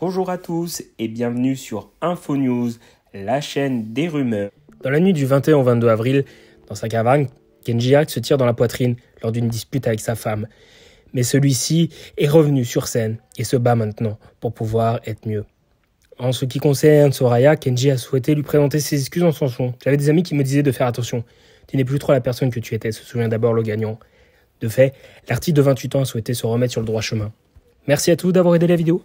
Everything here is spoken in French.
Bonjour à tous et bienvenue sur InfoNews, la chaîne des rumeurs. Dans la nuit du 21 au 22 avril, dans sa caverne, Kenji Act se tire dans la poitrine lors d'une dispute avec sa femme. Mais celui-ci est revenu sur scène et se bat maintenant pour pouvoir être mieux. En ce qui concerne Soraya, Kenji a souhaité lui présenter ses excuses en chanson. J'avais des amis qui me disaient de faire attention. Tu n'es plus trop la personne que tu étais, se souvient d'abord le gagnant. De fait, l'artiste de 28 ans a souhaité se remettre sur le droit chemin. Merci à tous d'avoir aidé la vidéo.